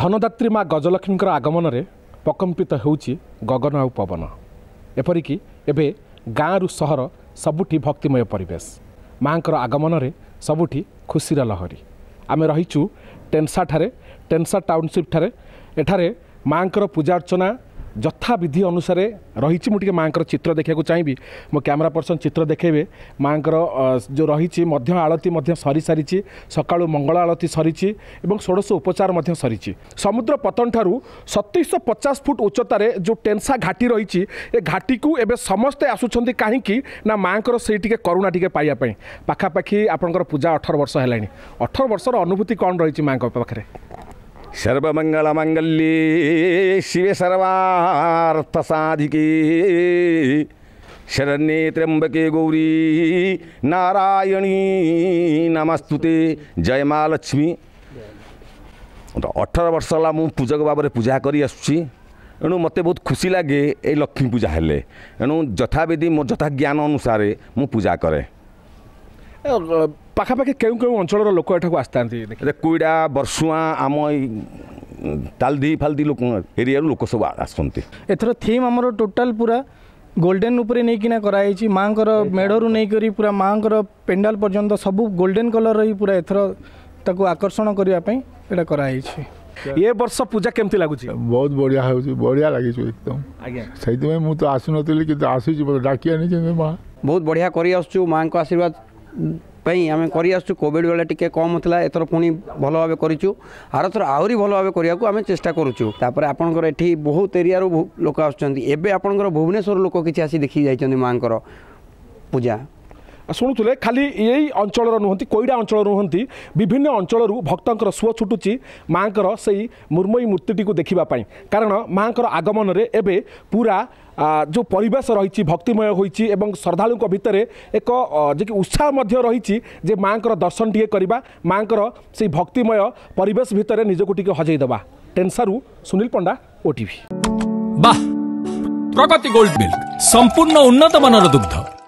ଧନଦାତ୍ରୀ ମା' ଗଜଲକ୍ଷ୍ମୀଙ୍କର ଆଗମନରେ ପ୍ରକମ୍ପିତ ହେଉଛି ଗଗନ ଆଉ ପବନ ଏପରିକି ଏବେ ଗାଁରୁ ସହର ସବୁଠି ଭକ୍ତିମୟ ପରିବେଶ ମାଆଙ୍କର ଆଗମନରେ ସବୁଠି ଖୁସିର ଲହରୀ ଆମେ ରହିଛୁ ଟେନ୍ସାଠାରେ ଟେନ୍ସା ଟାଉନସିପ୍ଠାରେ ଏଠାରେ ମାଆଙ୍କର ପୂଜା ଅର୍ଚ୍ଚନା जथा विधिसे म मात्र देखाएको चाहिँ म क्यमेरा पर्सन चित्र देखै माँको जो रहिआति सरिसि सकालु मङ्गल आलती सरी षोडसो उपचार सरी समुद्र पतनठु सतै सौ पचास फुट उच्चतार जो टेन्सा घाटी रहे समे आसु कहीँक न माुणा टिक पाखापा पूजा अठर वर्ष होला नि अठर वर्ष वर्षर अनुभूति कन् र मारे സർവമംഗളമംഗല്യേ ശിവ സർവാർത്ഥ സാധികേ ശരണ്യേ ത്രംബകേ ഗൗരീ നാരായണী നമസ്തുതേ জয় মা লক্ষ্মী ଅଠର ବର୍ଷ ହେଲା ମୁଁ ପୂଜକ ଭାବରେ ପୂଜା କରିଆସୁଛି ଏଣୁ ମୋତେ ବହୁତ ଖୁସି ଲାଗେ ଏଇ ଲକ୍ଷ୍ମୀ ପୂଜା ହେଲେ ଏଣୁ ଯଥାବିଧି ମୋ ଯଥା ଜ୍ଞାନ ଅନୁସାରେ ମୁଁ ପୂଜା କରେ ପାଖାପାଖି କେଉଁ କେଉଁ ଅଞ୍ଚଳର ଲୋକ ଏଠାକୁ ଆସିଥାନ୍ତି କୁଇଡ଼ା ବର୍ଷୁଆଁ ଆମ ଏଇ ତାଲଦି ଫାଲଦି ଲୋକ ଏରିଆରୁ ଲୋକ ସବୁ ଆସନ୍ତି ଏଥର ଥିମ୍ ଆମର ଟୋଟାଲ ପୁରା ଗୋଲ୍ଡେନ୍ ଉପରେ ନେଇକିନା କରାହେଇଛି ମାଆଙ୍କର ମେଢ଼ରୁ ନେଇକରି ପୁରା ମାଆଙ୍କର ପେଣ୍ଡାଲ ପର୍ଯ୍ୟନ୍ତ ସବୁ ଗୋଲ୍ଡେନ୍ କଲର୍ ହିଁ ପୁରା ଏଥର ତାକୁ ଆକର୍ଷଣ କରିବା ପାଇଁ ଏଇଟା କରାହେଇଛି ଏ ବର୍ଷ ପୂଜା କେମିତି ଲାଗୁଛି ବହୁତ ବଢ଼ିଆ ହେଉଛି ବଢ଼ିଆ ଲାଗିଛି ଏକଦମ ସେଇଥିପାଇଁ ମୁଁ ତ ଆସୁନଥିଲି କିନ୍ତୁ ଆସୁଛି ଡାକି ଆଣିଛନ୍ତି ମା ବହୁତ ବଢ଼ିଆ କରିଆସୁଛୁ ମାଆଙ୍କ ଆଶୀର୍ବାଦ ପାଇଁ ଆମେ କରିଆସୁଛୁ କୋଭିଡ଼ ବେଳେ ଟିକେ କମ୍ ଥିଲା ଏଥର ପୁଣି ଭଲ ଭାବେ କରିଛୁ ଆରଥର ଆହୁରି ଭଲ ଭାବେ କରିବାକୁ ଆମେ ଚେଷ୍ଟା କରୁଛୁ ତାପରେ ଆପଣଙ୍କର ଏଠି ବହୁତ ଏରିଆରୁ ଲୋକ ଆସୁଛନ୍ତି ଏବେ ଆପଣଙ୍କର ଭୁବନେଶ୍ୱର ଲୋକ କିଛି ଆସି ଦେଖି ଯାଇଛନ୍ତି ମାଆଙ୍କର ପୂଜା ଶୁଣୁଥିଲେ ଖାଲି ଏଇ ଅଞ୍ଚଳର ନୁହନ୍ତି କୋଇଡ଼ା ଅଞ୍ଚଳର ନୁହନ୍ତି ବିଭିନ୍ନ ଅଞ୍ଚଳରୁ ଭକ୍ତଙ୍କର ସୁଅ ଛୁଟୁଛି ମାଆଙ୍କର ସେଇ ମୃର୍ମୟୀ ମୂର୍ତ୍ତିଟିକୁ ଦେଖିବା ପାଇଁ କାରଣ ମାଆଙ୍କର ଆଗମନରେ ଏବେ ପୁରା ଯେଉଁ ପରିବେଶ ରହିଛି ଭକ୍ତିମୟ ହୋଇଛି ଏବଂ ଶ୍ରଦ୍ଧାଳୁଙ୍କ ଭିତରେ ଏକ ଯେ କି ଉତ୍ସାହ ମଧ୍ୟ ରହିଛି ଯେ ମାଆଙ୍କର ଦର୍ଶନ ଟିକିଏ କରିବା ମାଆଙ୍କର ସେଇ ଭକ୍ତିମୟ ପରିବେଶ ଭିତରେ ନିଜକୁ ଟିକିଏ ହଜେଇ ଦେବା ଟେନ୍ସାରୁ ସୁନୀଲ ପଣ୍ଡା ଓଟିଭି ବାହ ପ୍ରଗତି ଗୋଲ୍ଡ ମିଲ୍କ ସମ୍ପୂର୍ଣ୍ଣ ଉନ୍ନତମାନର ଦୁଗ୍ଧ